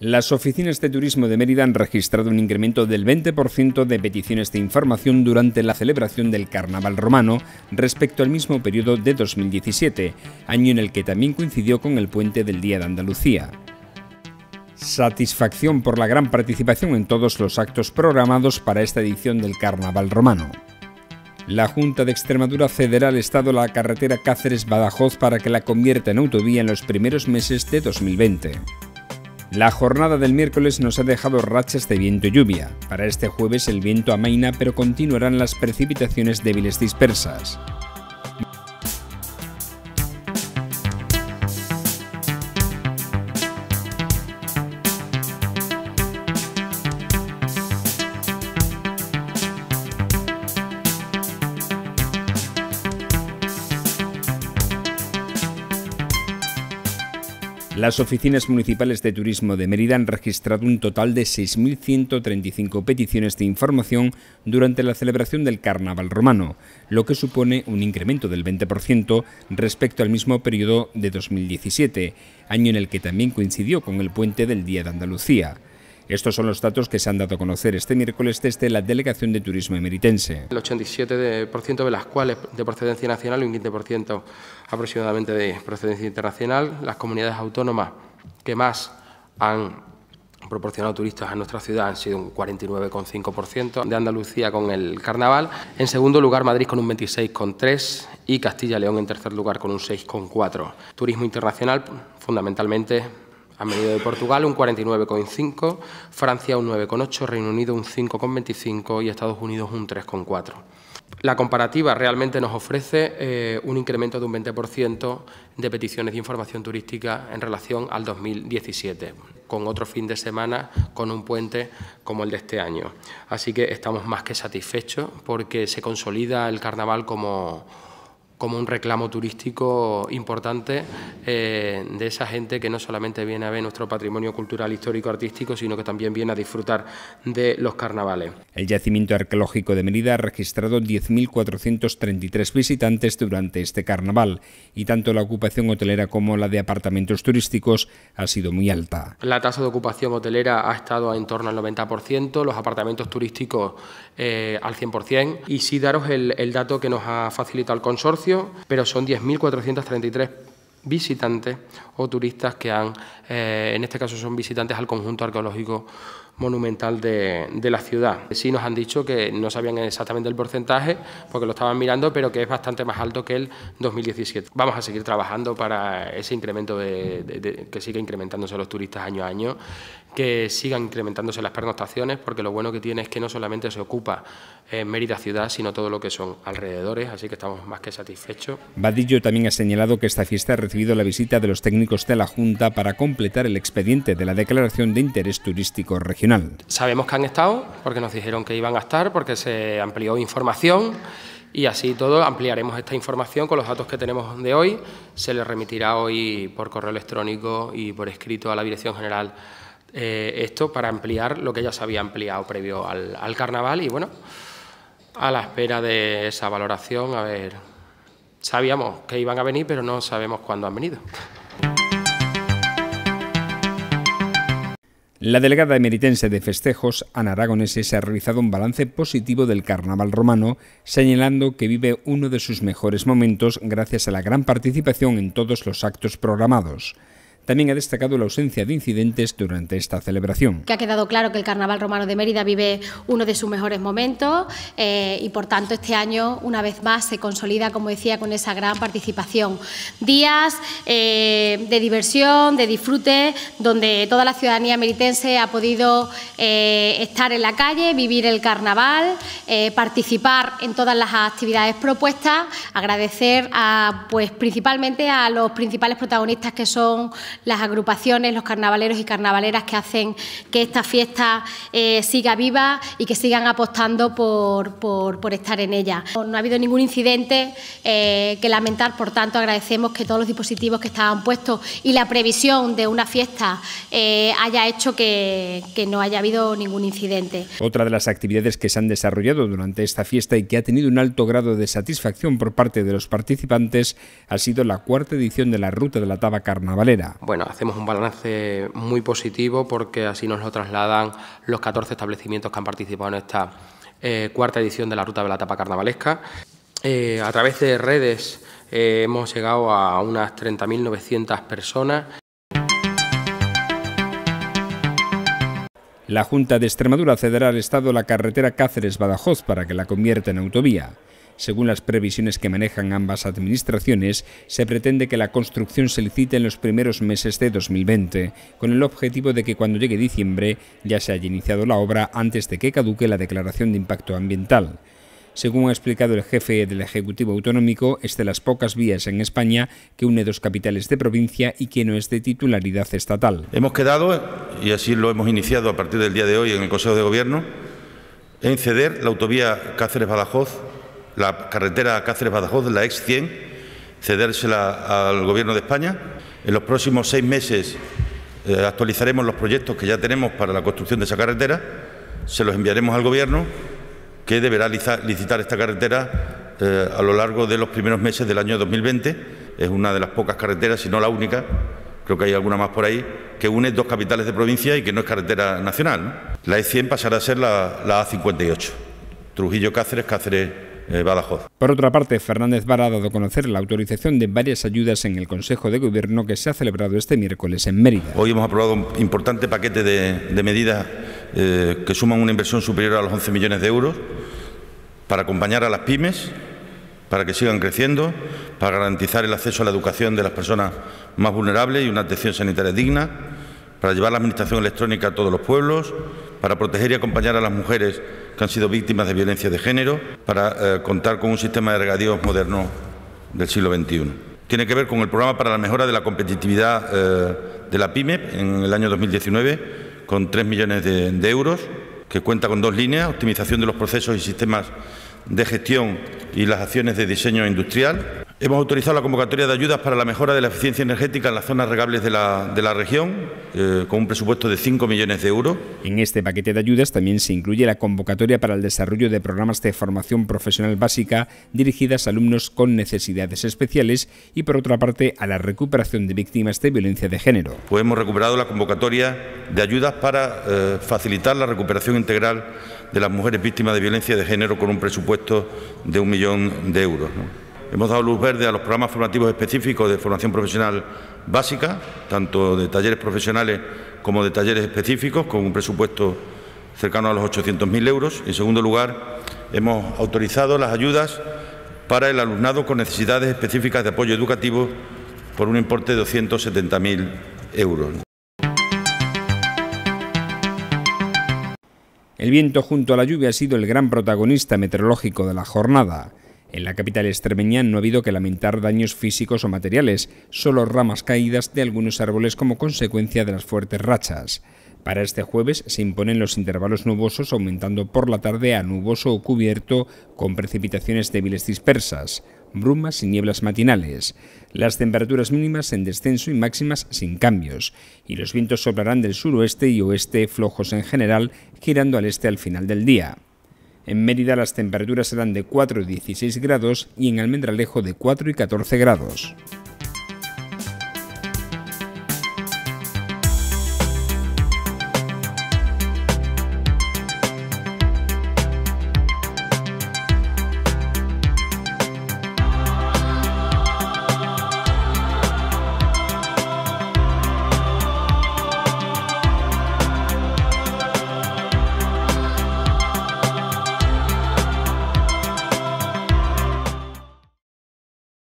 Las oficinas de turismo de Mérida han registrado un incremento del 20% de peticiones de información durante la celebración del Carnaval romano respecto al mismo periodo de 2017, año en el que también coincidió con el puente del Día de Andalucía. Satisfacción por la gran participación en todos los actos programados para esta edición del Carnaval romano. La Junta de Extremadura Federal al Estado la carretera Cáceres-Badajoz para que la convierta en autovía en los primeros meses de 2020. La jornada del miércoles nos ha dejado rachas de viento y lluvia. Para este jueves el viento amaina pero continuarán las precipitaciones débiles dispersas. Las oficinas municipales de turismo de Mérida han registrado un total de 6.135 peticiones de información durante la celebración del Carnaval romano, lo que supone un incremento del 20% respecto al mismo periodo de 2017, año en el que también coincidió con el puente del Día de Andalucía. Estos son los datos que se han dado a conocer este miércoles desde la Delegación de Turismo emeritense. El 87% de las cuales de procedencia nacional y un 15% aproximadamente de procedencia internacional. Las comunidades autónomas que más han proporcionado turistas a nuestra ciudad han sido un 49,5% de Andalucía con el carnaval. En segundo lugar, Madrid con un 26,3% y Castilla y León en tercer lugar con un 6,4%. Turismo internacional, fundamentalmente han de Portugal un 49,5, Francia un 9,8, Reino Unido un 5,25 y Estados Unidos un 3,4. La comparativa realmente nos ofrece eh, un incremento de un 20% de peticiones de información turística en relación al 2017, con otro fin de semana, con un puente como el de este año. Así que estamos más que satisfechos porque se consolida el carnaval como como un reclamo turístico importante eh, de esa gente que no solamente viene a ver nuestro patrimonio cultural, histórico, artístico, sino que también viene a disfrutar de los carnavales. El yacimiento arqueológico de Mérida ha registrado 10.433 visitantes durante este carnaval y tanto la ocupación hotelera como la de apartamentos turísticos ha sido muy alta. La tasa de ocupación hotelera ha estado en torno al 90%, los apartamentos turísticos eh, al 100% y sí daros el dato que nos ha facilitado el consorcio pero son 10.433 visitantes o turistas que han, eh, en este caso son visitantes al conjunto arqueológico monumental de, la ciudad. Sí nos han dicho que no sabían exactamente el porcentaje porque lo estaban mirando, pero que es bastante más alto que el 2017. Vamos a seguir trabajando para ese incremento de, que sigue incrementándose los turistas año a año que sigan incrementándose las pernoctaciones, porque lo bueno que tiene es que no solamente se ocupa en Mérida ciudad, sino todo lo que son alrededores, así que estamos más que satisfechos. Vadillo también ha señalado que esta fiesta ha recibido la visita de los técnicos de la Junta para completar el expediente de la declaración de interés turístico regional. Sabemos que han estado, porque nos dijeron que iban a estar, porque se amplió información y así todo ampliaremos esta información con los datos que tenemos de hoy. Se le remitirá hoy por correo electrónico y por escrito a la Dirección General eh, esto para ampliar lo que ya se había ampliado previo al, carnaval y bueno, a la espera de esa valoración, a ver, sabíamos que iban a venir, pero no sabemos cuándo han venido. La delegada emeritense de festejos, Ana Aragoneses, ha realizado un balance positivo del carnaval romano, señalando que vive uno de sus mejores momentos gracias a la gran participación en todos los actos programados. También ha destacado la ausencia de incidentes durante esta celebración. Que ha quedado claro que el Carnaval Romano de Mérida vive uno de sus mejores momentos eh, y por tanto este año una vez más se consolida, como decía, con esa gran participación. Días eh, de diversión, de disfrute, donde toda la ciudadanía meritense ha podido eh, estar en la calle, vivir el carnaval, participar en todas las actividades propuestas, agradecer a, pues, principalmente a los principales protagonistas que son las agrupaciones, los carnavaleros y carnavaleras que hacen que esta fiesta eh, siga viva y que sigan apostando por, estar en ella. No ha habido ningún incidente eh, que lamentar, por tanto agradecemos que todos los dispositivos que estaban puestos y la previsión de una fiesta eh, haya hecho que, que no haya habido ningún incidente. Otra de las actividades que se han desarrollado durante esta fiesta y que ha tenido un alto grado de satisfacción por parte de los participantes ha sido la cuarta edición de la Ruta de la Taba Carnavalera bueno, hacemos un balance muy positivo porque así nos lo trasladan los 14 establecimientos que han participado en esta eh, cuarta edición de la Ruta de la Tapa Carnavalesca. Eh, a través de redes eh, hemos llegado a unas 30.900 personas. La Junta de Extremadura cederá al Estado la carretera Cáceres-Badajoz para que la convierta en autovía. Según las previsiones que manejan ambas administraciones, se pretende que la construcción se licite en los primeros meses de 2020, con el objetivo de que cuando llegue diciembre ya se haya iniciado la obra antes de que caduque la declaración de impacto ambiental. Según ha explicado el jefe del Ejecutivo Autonómico, es de las pocas vías en España que une dos capitales de provincia y que no es de titularidad estatal. Hemos quedado, y así lo hemos iniciado a partir del día de hoy en el Consejo de Gobierno, en ceder la autovía Cáceres-Badajoz la carretera Cáceres-Badajoz, la ex-100, cedérsela al Gobierno de España. En los próximos seis meses eh, actualizaremos los proyectos que ya tenemos para la construcción de esa carretera, se los enviaremos al Gobierno, que deberá licitar esta carretera eh, a lo largo de los primeros meses del año 2020. Es una de las pocas carreteras, si no la única, creo que hay alguna más por ahí, que une dos capitales de provincia y que no es carretera nacional. La E100 pasará a ser la, la A58. Trujillo Cáceres, Cáceres eh, Por otra parte, Fernández Vara ha dado a conocer la autorización de varias ayudas en el Consejo de Gobierno que se ha celebrado este miércoles en Mérida. Hoy hemos aprobado un importante paquete de, medidas eh, que suman una inversión superior a los 11 millones de euros para acompañar a las pymes, para que sigan creciendo, para garantizar el acceso a la educación de las personas más vulnerables y una atención sanitaria digna, para llevar la administración electrónica a todos los pueblos, para proteger y acompañar a las mujeres que han sido víctimas de violencia de género, para eh, contar con un sistema de regadíos moderno del siglo XXI. Tiene que ver con el programa para la mejora de la competitividad eh, de la PyME en el año 2019, con 3 millones de euros, que cuenta con dos líneas, optimización de los procesos y sistemas de gestión y las acciones de diseño industrial, Hemos autorizado la convocatoria de ayudas para la mejora de la eficiencia energética en las zonas regables de la, región, eh, con un presupuesto de 5 millones de euros. En este paquete de ayudas también se incluye la convocatoria para el desarrollo de programas de formación profesional básica dirigidas a alumnos con necesidades especiales y, por otra parte, a la recuperación de víctimas de violencia de género. Pues hemos recuperado la convocatoria de ayudas para eh, facilitar la recuperación integral de las mujeres víctimas de violencia de género con un presupuesto de un millón de euros. Hemos dado luz verde a los programas formativos específicos de formación profesional básica, tanto de talleres profesionales como de talleres específicos, con un presupuesto cercano a los 800.000 euros. En segundo lugar, hemos autorizado las ayudas para el alumnado con necesidades específicas de apoyo educativo por un importe de 270.000 euros. El viento junto a la lluvia ha sido el gran protagonista meteorológico de la jornada. En la capital extremeña no ha habido que lamentar daños físicos o materiales, solo ramas caídas de algunos árboles como consecuencia de las fuertes rachas. Para este jueves se imponen los intervalos nubosos aumentando por la tarde a nuboso o cubierto con precipitaciones débiles dispersas, brumas y nieblas matinales. Las temperaturas mínimas en descenso y máximas sin cambios, y los vientos soplarán del suroeste y oeste flojos en general, girando al este al final del día. En Mérida las temperaturas serán de 4 y 16 grados y en Almendralejo de 4 y 14 grados.